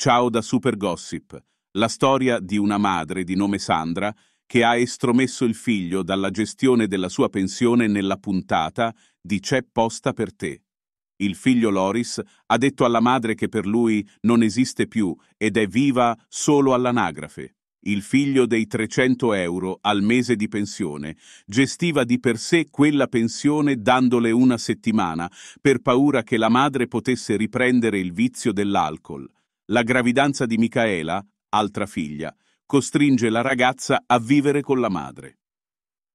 Ciao da Super Gossip, la storia di una madre di nome Sandra che ha estromesso il figlio dalla gestione della sua pensione nella puntata di C'è posta per te. Il figlio Loris ha detto alla madre che per lui non esiste più ed è viva solo all'anagrafe. Il figlio dei 300 euro al mese di pensione gestiva di per sé quella pensione dandole una settimana per paura che la madre potesse riprendere il vizio dell'alcol la gravidanza di Micaela, altra figlia, costringe la ragazza a vivere con la madre.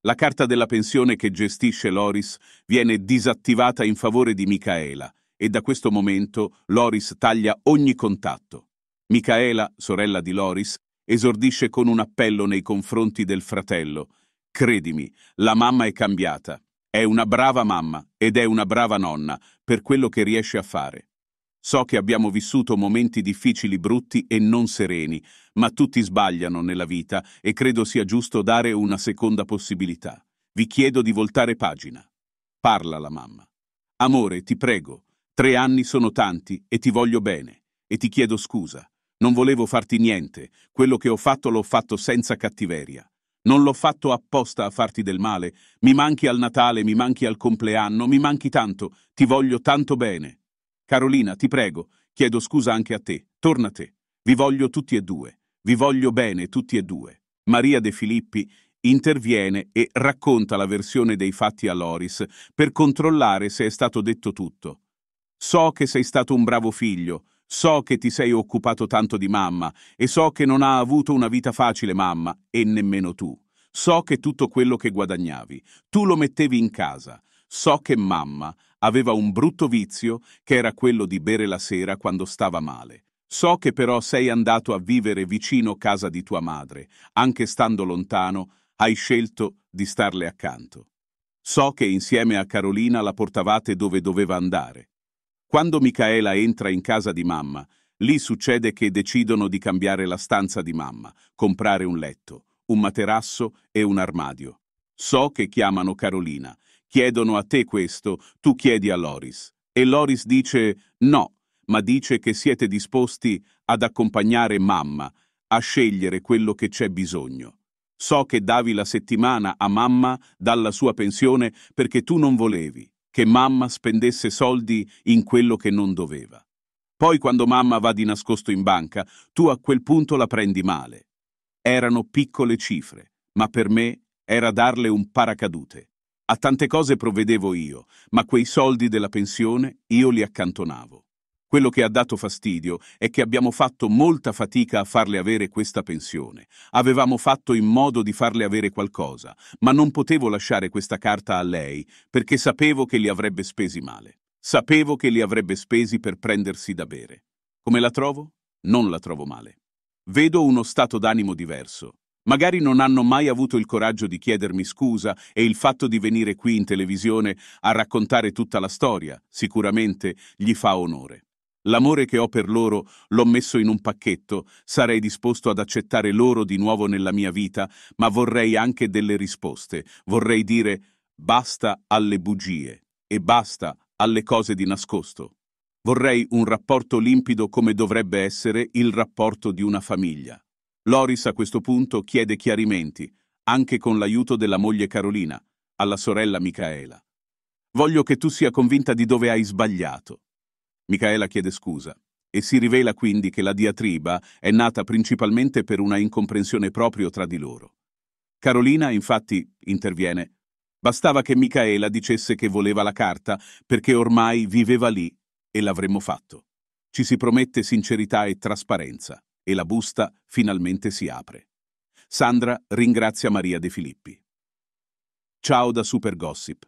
La carta della pensione che gestisce Loris viene disattivata in favore di Micaela e da questo momento Loris taglia ogni contatto. Micaela, sorella di Loris, esordisce con un appello nei confronti del fratello. Credimi, la mamma è cambiata. È una brava mamma ed è una brava nonna per quello che riesce a fare. So che abbiamo vissuto momenti difficili, brutti e non sereni, ma tutti sbagliano nella vita e credo sia giusto dare una seconda possibilità. Vi chiedo di voltare pagina. Parla la mamma. Amore, ti prego, tre anni sono tanti e ti voglio bene. E ti chiedo scusa. Non volevo farti niente. Quello che ho fatto l'ho fatto senza cattiveria. Non l'ho fatto apposta a farti del male. Mi manchi al Natale, mi manchi al compleanno, mi manchi tanto. Ti voglio tanto bene. Carolina, ti prego, chiedo scusa anche a te, torna a te. Vi voglio tutti e due, vi voglio bene tutti e due. Maria De Filippi interviene e racconta la versione dei fatti a Loris per controllare se è stato detto tutto. So che sei stato un bravo figlio, so che ti sei occupato tanto di mamma e so che non ha avuto una vita facile mamma e nemmeno tu. So che tutto quello che guadagnavi, tu lo mettevi in casa. So che mamma Aveva un brutto vizio, che era quello di bere la sera quando stava male. So che però sei andato a vivere vicino casa di tua madre, anche stando lontano, hai scelto di starle accanto. So che insieme a Carolina la portavate dove doveva andare. Quando Micaela entra in casa di mamma, lì succede che decidono di cambiare la stanza di mamma, comprare un letto, un materasso e un armadio. So che chiamano Carolina, Chiedono a te questo, tu chiedi a Loris. E Loris dice no, ma dice che siete disposti ad accompagnare mamma, a scegliere quello che c'è bisogno. So che davi la settimana a mamma dalla sua pensione perché tu non volevi che mamma spendesse soldi in quello che non doveva. Poi quando mamma va di nascosto in banca, tu a quel punto la prendi male. Erano piccole cifre, ma per me era darle un paracadute. A tante cose provvedevo io, ma quei soldi della pensione io li accantonavo. Quello che ha dato fastidio è che abbiamo fatto molta fatica a farle avere questa pensione. Avevamo fatto in modo di farle avere qualcosa, ma non potevo lasciare questa carta a lei perché sapevo che li avrebbe spesi male. Sapevo che li avrebbe spesi per prendersi da bere. Come la trovo? Non la trovo male. Vedo uno stato d'animo diverso, Magari non hanno mai avuto il coraggio di chiedermi scusa e il fatto di venire qui in televisione a raccontare tutta la storia sicuramente gli fa onore. L'amore che ho per loro l'ho messo in un pacchetto, sarei disposto ad accettare loro di nuovo nella mia vita, ma vorrei anche delle risposte, vorrei dire basta alle bugie e basta alle cose di nascosto. Vorrei un rapporto limpido come dovrebbe essere il rapporto di una famiglia. Loris a questo punto chiede chiarimenti, anche con l'aiuto della moglie Carolina, alla sorella Micaela. Voglio che tu sia convinta di dove hai sbagliato. Micaela chiede scusa e si rivela quindi che la diatriba è nata principalmente per una incomprensione proprio tra di loro. Carolina, infatti, interviene. Bastava che Micaela dicesse che voleva la carta perché ormai viveva lì e l'avremmo fatto. Ci si promette sincerità e trasparenza e la busta finalmente si apre. Sandra ringrazia Maria De Filippi. Ciao da Super Gossip.